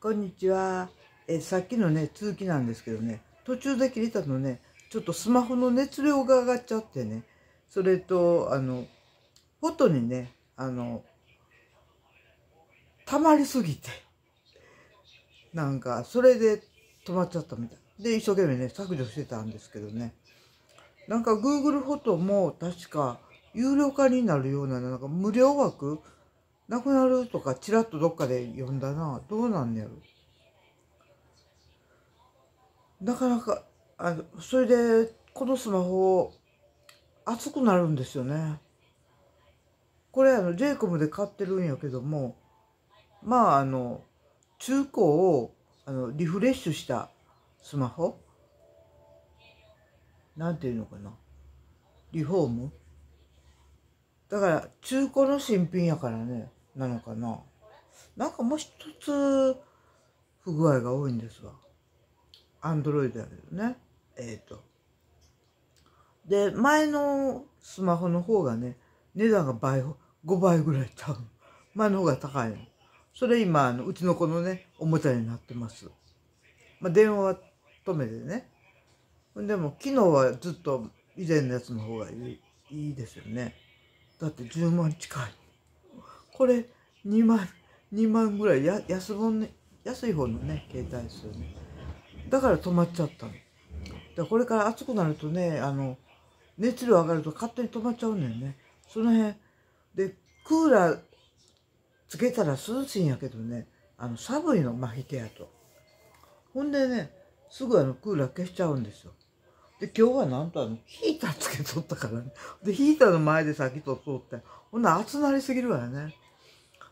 こんにちは。えさっきのね、続きなんですけどね、途中で切れたのね、ちょっとスマホの熱量が上がっちゃってね、それと、あの、フォトにね、あの、溜まりすぎて、なんか、それで止まっちゃったみたい。で、一生懸命ね、削除してたんですけどね、なんか Google フォトも確か有料化になるような、なんか無料枠なくなるとかちらっとどっかで読んだなどうなんねやろなかなかあのそれでこのスマホ熱くなるんですよねこれあのジェイコムで買ってるんやけどもまああの中古をあのリフレッシュしたスマホなんていうのかなリフォームだから中古の新品やからねなのかななんかもう一つ不具合が多いんですわ。アンドロイドやけどね。えっ、ー、と。で、前のスマホの方がね、値段が倍、5倍ぐらいちゃう。前の方が高いの。それ今、あのうちの子のね、おもちゃになってます。まあ、電話は止めてね。でも、昨日はずっと以前のやつの方がいいいいですよね。だって10万近い。これ2万2万ぐらいや安本、ね、安い方のね携帯ですよねだから止まっちゃったのだこれから暑くなるとねあの熱量上がると勝手に止まっちゃうんだよねその辺でクーラーつけたら涼しいんやけどねあの寒いのまあ、引けやとほんでねすぐあのクーラー消しちゃうんですよで今日はなんとあのヒーターつけとったからねでヒーターの前でさっきとってほんな暑なりすぎるわよね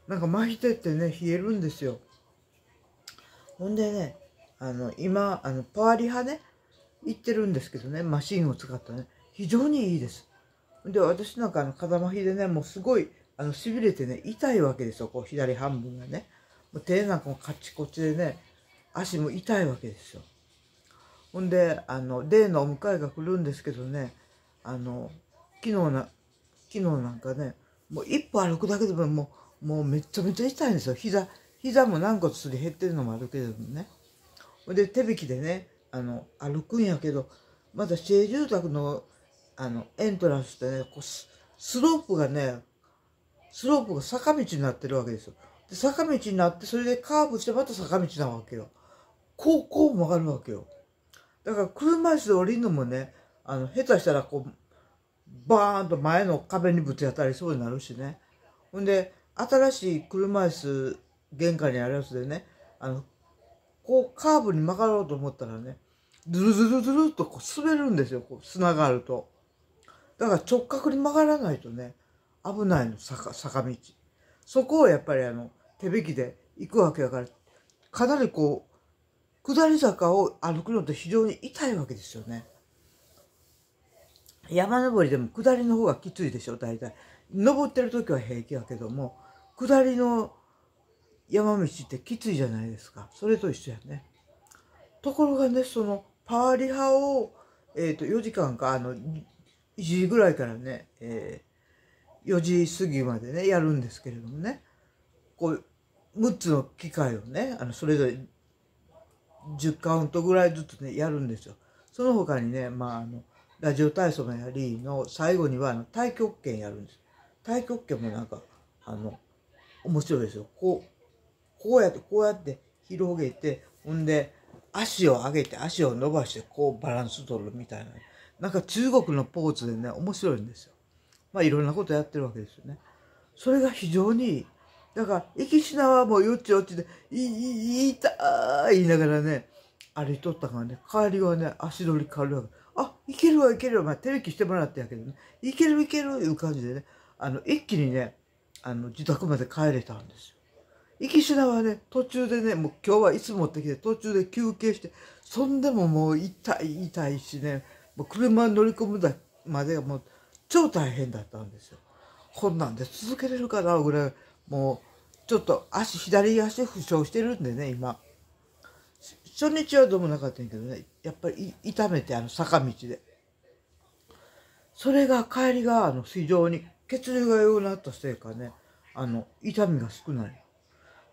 なんか巻いてってね、冷えるんですよ。ほんでね、あの、今、あの、パワリ派ね、行ってるんですけどね、マシンを使ったね、非常にいいです。で、私なんかあの、風麻ひでね、もうすごい、あの、痺れてね、痛いわけですよ、こう、左半分がね。もう手なんかもカチコチでね、足も痛いわけですよ。ほんで、あの、デーのお迎えが来るんですけどね、あの、昨日な、昨日なんかね、もう一歩歩くだけでももう、もうめちゃめちゃ痛いんですよ膝膝も軟骨すり減ってるのもあるけれどもねで手引きでねあの歩くんやけどまだ市営住宅のあのエントランスってねこうスロープがねスロープが坂道になってるわけですよで坂道になってそれでカーブしてまた坂道なわけよこうこう曲がるわけよだから車椅子で降りるのもねあの下手したらこうバーンと前の壁にぶち当たりそうになるしねほんで新しい車椅子玄関にあるやつでねあのこうカーブに曲がろうと思ったらねズルズルズルっとこう滑るんですよこう砂があるとだから直角に曲がらないとね危ないの坂坂道そこをやっぱりあの手引きで行くわけだからかなりこう下り坂を歩くのって非常に痛いわけですよね山登りでも下りの方がきついでしょ大体登ってる時は平気だけども下りの山道ってきついじゃないですか。それと一緒やね。ところがね、そのパーリハを、えっ、ー、と、4時間か、あの、1時ぐらいからね、えー、4時過ぎまでね、やるんですけれどもね、こう、6つの機械をね、あの、それぞれ10カウントぐらいずつね、やるんですよ。その他にね、まあ、あの、ラジオ体操のやりの最後にはあの太極拳やるんです。太極拳もなんか、あの、面白いですよ。こう、こうやって、こうやって広げて、ほんで、足を上げて、足を伸ばして、こうバランス取るみたいな。なんか中国のポーズでね、面白いんですよ。まあいろんなことやってるわけですよね。それが非常にいい。だから、行きしなはもうよちよちで、い、い、いた言いながらね、歩いとったからね、帰りはね、足取り変わるわけ。あ、いけるわ、いけるわ。まあ、手引きしてもらってやけどね、いけるいけるいう感じでね、あの、一気にね、あの自宅まで帰れたんですよ。行き品はね途中でねもう今日はいつ持ってきて途中で休憩してそんでももう痛い痛いしねもう車に乗り込むだまでがもう超大変だったんですよ。こんなんで続けれるかなぐらいもうちょっと足左足負傷してるんでね今。初日はどうもなかったんやけどねやっぱり痛めてあの坂道でそれが帰りがあの非常に血流が良くなったせいかねあの痛みが少ない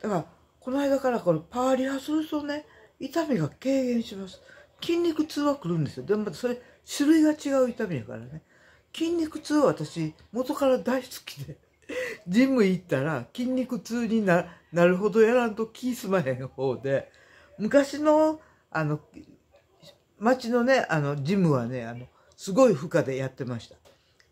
だからこの間からこのパーリハするとね痛みが軽減します筋肉痛は来るんですよでもまたそれ種類が違う痛みやからね筋肉痛は私元から大好きでジム行ったら筋肉痛になるほどやらんと気すまへん方で昔のあの町のねあのジムはねあのすごい負荷でやってました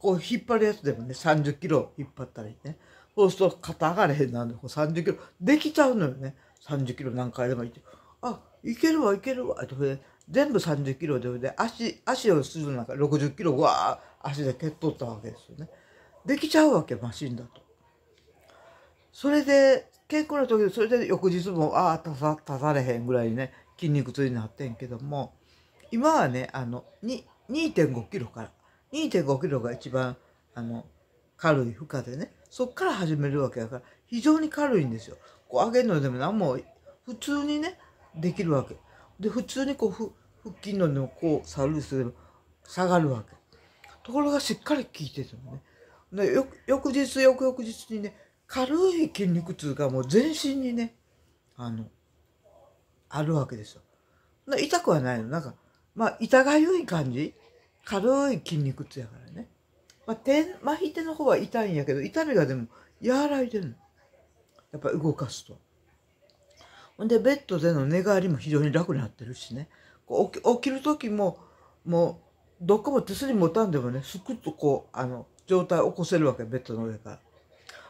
こう引っ張るやつでもね、30キロ引っ張ったりね。そうすると肩上がれへんなんで、こう30キロ、できちゃうのよね。30キロ何回でもいって。あ、いけるわ、いけるわ、とで、全部30キロで、で足、足をするか60キロ、わあ足で蹴っとったわけですよね。できちゃうわけ、マシンだと。それで、健康な時で、それで翌日も、ああ、足さ、たされへんぐらいね、筋肉痛になってんけども、今はね、あの、2.5キロから2.5キロが一番あの軽い負荷でねそっから始めるわけだから非常に軽いんですよ。こう上げるのでも何も普通にねできるわけ。で普通にこう腹筋のでもこうサルスでも下がるわけ。ところがしっかり効いてるもね。で翌翌日翌々日にね軽い筋肉痛がもう全身にねあのあるわけですよ。痛くはないのなんかまあ痛がゆい感じ軽い筋肉痛やからね。まあ、手、まひ手の方は痛いんやけど、痛みがでも和らいでるの。やっぱり動かすと。ほんで、ベッドでの寝返りも非常に楽になってるしね。こう起き起きる時も、もう、どっかも手すり持たんでもね、すくっとこう、あの、状態起こせるわけ、ベッドの上から。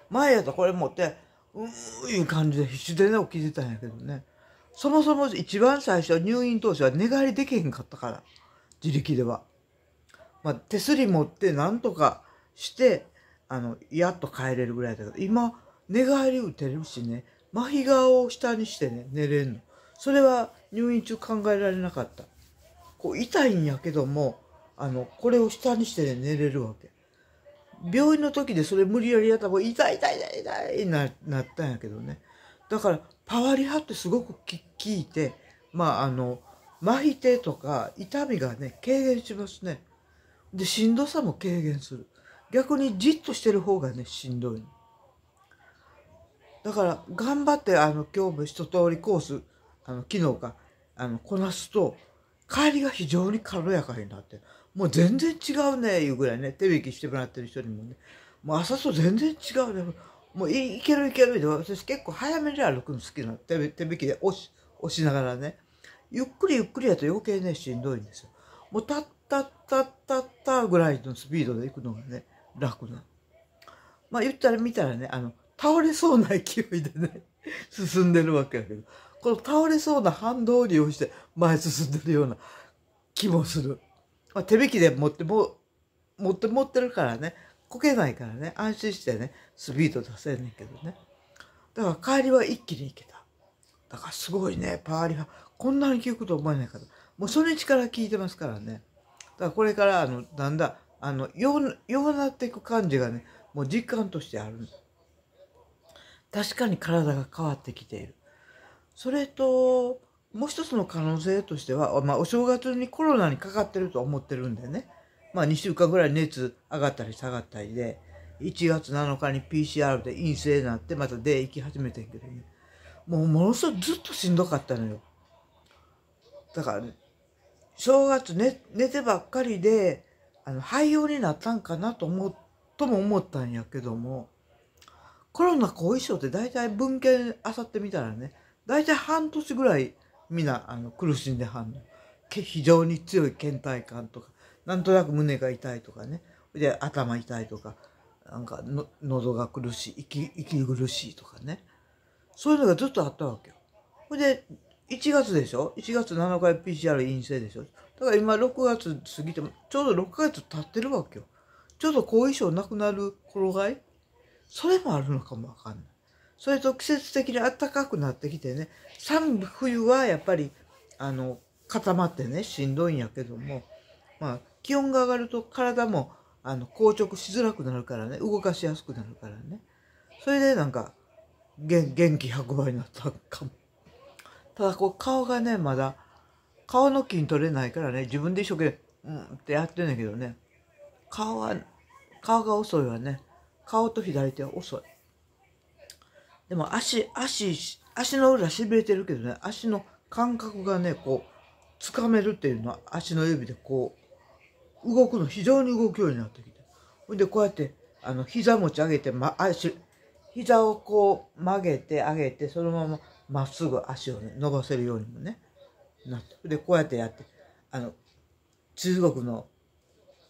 前やったらこれ持って、うーいう感じで必死で寝起きてたんやけどね。そもそも一番最初、入院当初は寝返りできへんかったから、自力では。まあ、手すり持って何とかして、あの、やっと帰れるぐらいだけど、今、寝返り打てるしね、麻痺顔を下にしてね、寝れんの。それは入院中考えられなかった。こう、痛いんやけども、あの、これを下にしてね、寝れるわけ。病院の時でそれ無理やりやったら、痛い痛い痛い痛いななったんやけどね。だから、パワリハってすごく効いて、まあ、あの、麻痺手とか痛みがね、軽減しますね。でしんどさも軽減する逆にじっとしてる方がねしんどいだから頑張ってあの今日も一通りコースあの昨日かあのこなすと帰りが非常に軽やかになってもう全然違うねいうぐらいね手引きしてもらってる人にもねもう朝と全然違うねもういけるいけるで私結構早めに歩くの好きな手手引きで押し押しながらねゆっくりゆっくりやと余計ねしんどいんですよ。もうたっタッタッタッタぐらいのスピードで行くのがね、楽な。まあ言ったら見たらね、あの、倒れそうな勢いでね、進んでるわけだけど、この倒れそうな反動を利用して前進んでるような気もする。まあ、手引きで持っても、持って持ってるからね、こけないからね、安心してね、スピード出せんねんけどね。だから帰りは一気に行けた。だからすごいね、パーリハ。こんなに効くと思えないから。もう初日から聞いてますからね。からこれからあのだんだんあのようようなっていく感じがねもう実感としてある確かに体が変わってきているそれともう一つの可能性としては、まあ、お正月にコロナにかかってると思ってるんでね、まあ、2週間ぐらい熱上がったり下がったりで1月7日に PCR で陰性になってまたで行き始めてんけどねもうものすごいずっとしんどかったのよだから、ね、正月寝寝てばっかりであの廃業になったんかなと思とも思ったんやけどもコロナ後遺症って大体文献あさってみたらね大体半年ぐらいみんなあの苦しんではんの非常に強い倦怠感とかなんとなく胸が痛いとかねで頭痛いとかなんかの喉が苦しい息息苦しいとかねそういうのがずっとあったわけよ。ほいで1月でしょ ?1 月7日 PCR 陰性でしょだから今6月過ぎても、ちょうど6ヶ月経ってるわけよ。ちょっと後遺症なくなる頃合いそれもあるのかもわかんない。それと季節的に暖かくなってきてね、寒い冬はやっぱり、あの、固まってね、しんどいんやけども、まあ、気温が上がると体も、あの、硬直しづらくなるからね、動かしやすくなるからね。それでなんか、元気100倍になったかも。ただこう顔がねまだ顔の筋取れないからね自分で一生懸命うんってやってんだけどね顔は顔が遅いわね顔と左手は遅いでも足足足の裏しびれてるけどね足の感覚がねこうつかめるっていうのは足の指でこう動くの非常に動くようになってきてほんでこうやってあの膝持ち上げて、ま、足膝をこう曲げて上げてそのまままっすぐ足を、ね、伸ばせるようにもねなってでこうやってやってあの中国の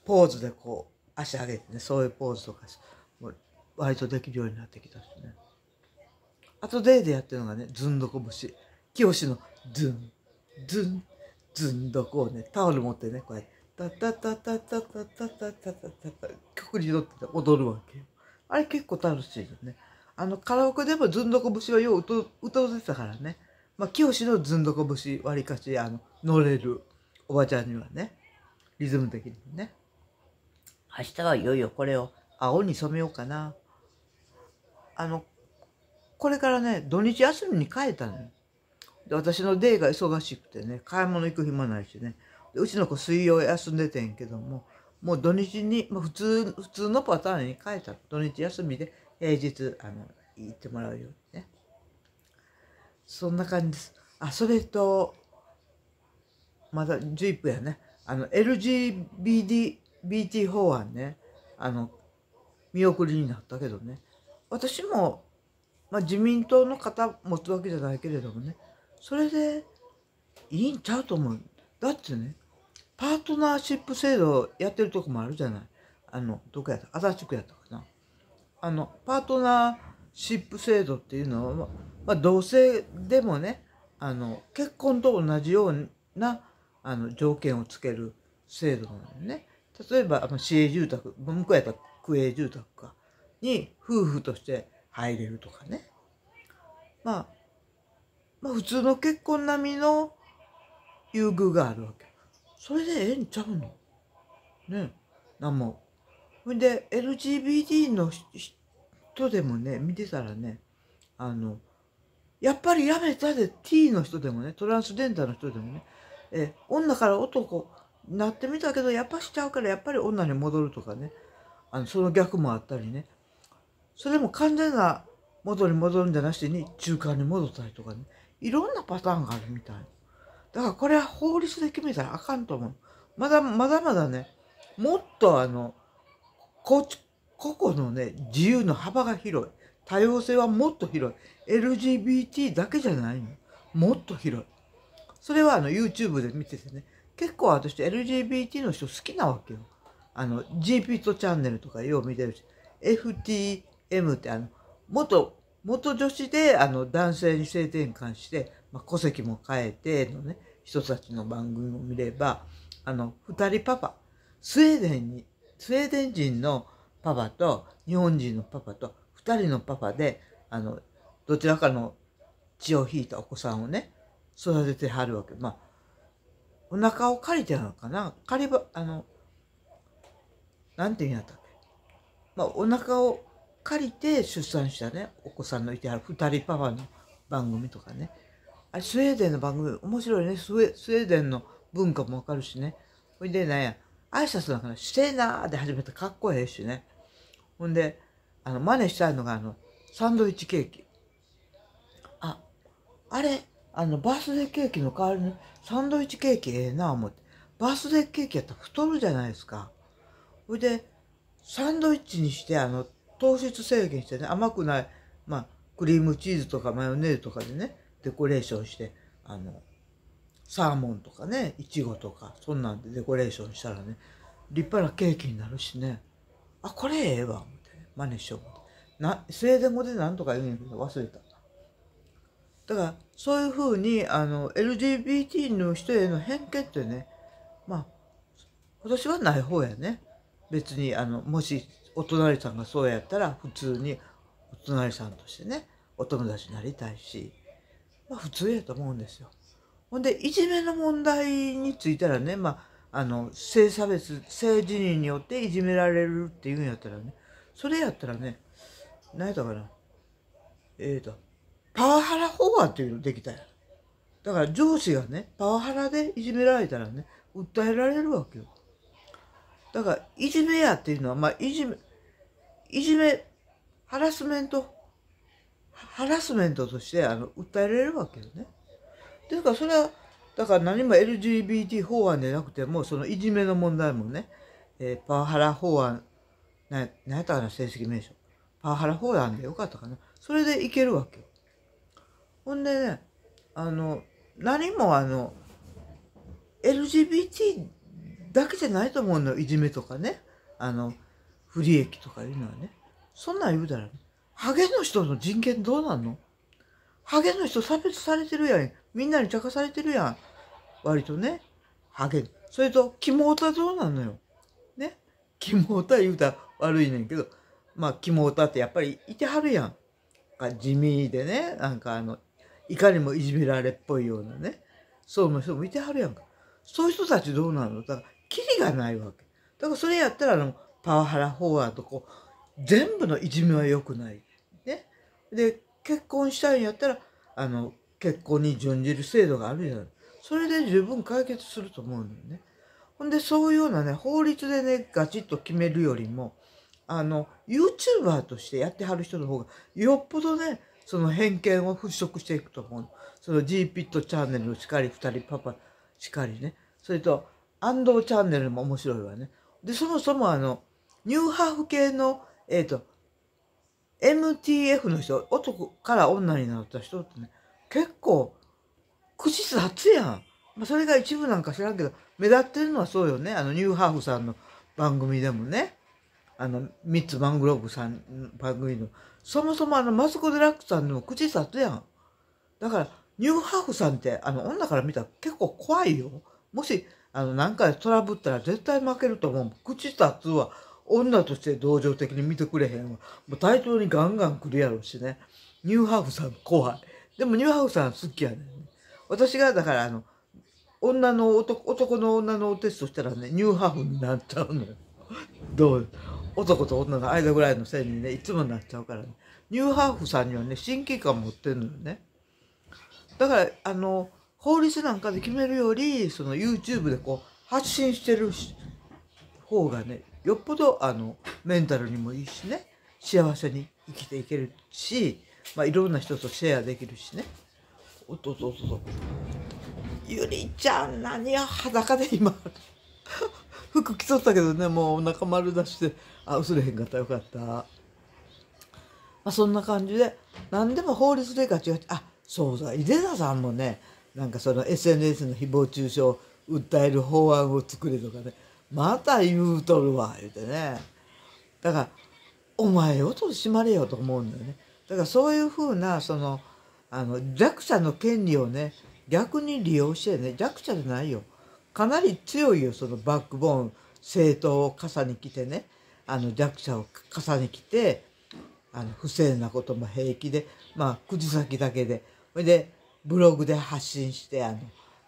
ポーズでこう足上げてねそういうポーズとかもう割とできるようになってきたしねあとデイでやってるのがねずんどこ節清のズンズンずんどこをねタオル持ってねこうやってタタタタタタタタタタタ曲に乗って踊るわけあれ結構楽しいよね。あの、カラオケでもずんどこ節はよう歌歌うてたからね。まあ、清のずんどこ節、わりかし、あの、乗れるおばちゃんにはね、リズム的にね。明日はいよいよこれを青に染めようかな。あの、これからね、土日休みに帰ったのよ。で、私のデイが忙しくてね、買い物行く暇ないしね。うちの子水曜休んでてんけども、もう土日に、まあ、普通、普通のパターンに変えた。土日休みで平日、あの、行ってもらうようにね。そんな感じです。あ、それと、まだジープやね。あの、LGBT 法案ね。あの、見送りになったけどね。私も、まあ、自民党の方持つわけじゃないけれどもね。それで、いいんちゃうと思う。だってね、パートナーシップ制度やってるとこもあるじゃない。あの、どこやった足立区やったかな。あの、パートナーシップ制度っていうのは、まあ、同性でもね、あの、結婚と同じような、あの、条件をつける制度なのね。例えば、あの市営住宅、向こうやったら区営住宅か、に夫婦として入れるとかね。まあ、まあ、普通の結婚並みの優遇があるわけ。それでええんちゃうのねなんもほんで LGBT の人でもね見てたらねあのやっぱりやめたで T の人でもねトランスデンダーの人でもねえ女から男なってみたけどやっぱしちゃうからやっぱり女に戻るとかねあのその逆もあったりねそれも完全な元に戻るんじゃなしに中間に戻ったりとかねいろんなパターンがあるみたい。だからこれは法律で決めたらあかんと思う。まだまだまだね、もっとあの、こ個々のね、自由の幅が広い。多様性はもっと広い。LGBT だけじゃないの。もっと広い。それはあの YouTube で見ててね、結構私 LGBT の人好きなわけよ。あの、GPIT チャンネルとかよう見てるし、FTM ってあの、元、元女子であの男性に性転換して、まあ、戸籍も変えてのね、人たちの番組を見れば、あの、二人パパ、スウェーデンに、スウェーデン人のパパと日本人のパパと二人のパパで、あの、どちらかの血を引いたお子さんをね、育ててはるわけ。まあ、お腹を借りてるのかな借りば、あの、なんて言うんやったっけ。まあ、お腹を借りて出産したね、お子さんのいてはる二人パパの番組とかね。あスウェーデンの番組面白いねスウェーデンの文化もわかるしねほいでや、挨拶なんかしてーなーで始めたかっこええしねほんであの真似したいのがあのサンドイッチケーキああれあのバースデーケーキの代わりにサンドイッチケーキええな思ってバースデーケーキやったら太るじゃないですかほいでサンドイッチにしてあの糖質制限してね甘くないまあクリームチーズとかマヨネーズとかでねデコレーションして、あの、サーモンとかね、いちごとか、そんなんでデコレーションしたらね、立派なケーキになるしね、あ、これええわ、思ってね、真似しよう思って。な、スウェーデン語で何とか言うんやけど忘れた。だから、そういうふうに、あの、LGBT の人への偏見ってね、まあ、私はない方やね。別に、あの、もし、お隣さんがそうやったら、普通に、お隣さんとしてね、お友達になりたいし、まあ、普通やと思うんですよ。ほんで、いじめの問題についてはね、まあ、あの、性差別、性自認によっていじめられるっていうんやったらね、それやったらね、何やったかな。えっ、ー、と、パワハラ法案っていうのできたやだから上司がね、パワハラでいじめられたらね、訴えられるわけよ。だから、いじめやっていうのは、まあ、いじめ、いじめ、ハラスメントハラスメントとしてあの訴えられるわけよね。いうかそれはだから何も LGBT 法案でなくてもそのいじめの問題もね、えー、パワハラ法案何やったかな正式名称パワハラ法案でよかったかなそれでいけるわけよ。ほんでねあの何もあの LGBT だけじゃないと思うのいじめとかねあの不利益とかいうのはねそんなん言うたら、ね、ハゲの人の人権どうなんのハゲの人差別されてるやん。みんなに茶化されてるやん。割とね。ハゲ。それと、キモオタどうなんのよ。ね。キモオタ言うたら悪いねんけど、まあ、キモオタってやっぱりいてはるやん。地味でね、なんかあの、いかにもいじめられっぽいようなね。そうの人もいてはるやんか。そういう人たちどうなのだから、キリがないわけ。だからそれやったら、あの、パワハラ法案とこう、全部のいじめは良くない。で結婚したいんやったらあの結婚に準じる制度があるじゃないそれで十分解決すると思うのね。ほんでそういうようなね法律でねガチッと決めるよりもあの YouTuber としてやってはる人の方がよっぽどねその偏見を払拭していくと思うその G ピットチャンネルしかり2人パパしかりねそれと安藤チャンネルも面白いわねでそもそもあのニューハーフ系のえっ、ー、と MTF の人、男から女になった人ってね、結構、口さつやん。まあ、それが一部なんか知らんけど、目立ってるのはそうよね。あの、ニューハーフさんの番組でもね。あの、ミッツ・マングローブさん番組の。そもそもあの、マスコ・デラックスさんでも口さつやん。だから、ニューハーフさんって、あの、女から見たら結構怖いよ。もし、あの、何回トラブったら絶対負けると思う。口さつは。女として同情的に見てくれへんわ。もう対等にガンガン来るやろうしね。ニューハーフさん怖い。でもニューハーフさん好きやねん。私がだからあの、女の男、男の女のテストしたらね、ニューハーフになっちゃうのよ。どう男と女の間ぐらいの線にね、いつもなっちゃうからね。ニューハーフさんにはね、親近感持ってんのよね。だから、あの、法律なんかで決めるより、その YouTube でこう、発信してる方がね、よっぽどあのメンタルにもいいしね幸せに生きていけるし、まあ、いろんな人とシェアできるしねおっとっとっとゆりちゃん何や裸で今服着とったけどねもうお腹丸出してあ薄れへんかったよかった、まあ、そんな感じで何でも法律でガチガチあそうだ井出田さんもねなんかその SNS の誹謗中傷を訴える法案を作れとかねまた言うとるわ言うてねだからお前をとしまれよと思うんだよねだからそういうふうなそのあの弱者の権利をね逆に利用してね弱者じゃないよかなり強いよそのバックボーン政党を傘に来てねあの弱者を傘に来てあの不正なことも平気でまあ口先だけでそれでブログで発信してあの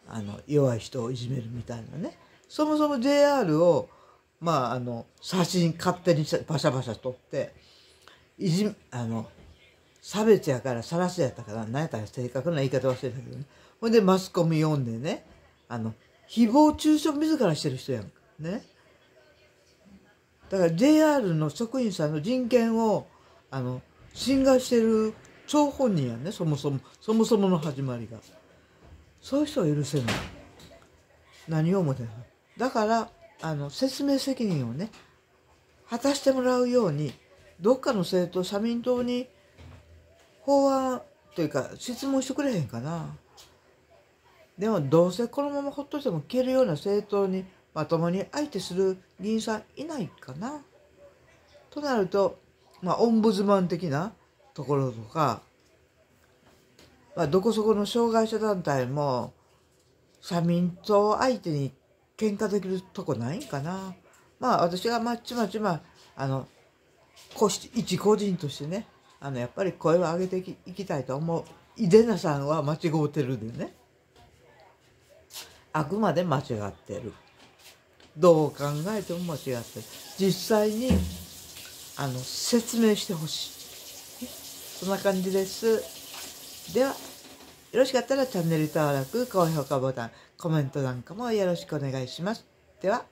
あの弱い人をいじめるみたいなねそもそも JR を、まあ、あの、写真勝手にバシャバシャ撮って、いじ、あの、差別やから、さらしやったから、何やったら正確な言い方忘れたけどね。ほんで、マスコミ読んでね、あの、誹謗中傷自らしてる人やん。ね。だから JR の職員さんの人権を、あの、侵害してる張本人やね、そもそも、そもそもの始まりが。そういう人は許せない。何を思ってないだからあの説明責任をね果たしてもらうようにどっかの政党社民党に法案というか質問してくれへんかなでもどうせこのままほっといても消えるような政党にまともに相手する議員さんいないかなとなるとまあオンブズマン的なところとか、まあ、どこそこの障害者団体も社民党相手に喧嘩できるとこないんかなまあ私がまちまちまあの個一個人としてねあのやっぱり声を上げていきたいと思うイデナさんは間違うてるでねあくまで間違ってるどう考えても間違ってる実際にあの説明してほしいそんな感じですではよろしかったらチャンネル登録高評価ボタンコメントなんかもよろしくお願いします。では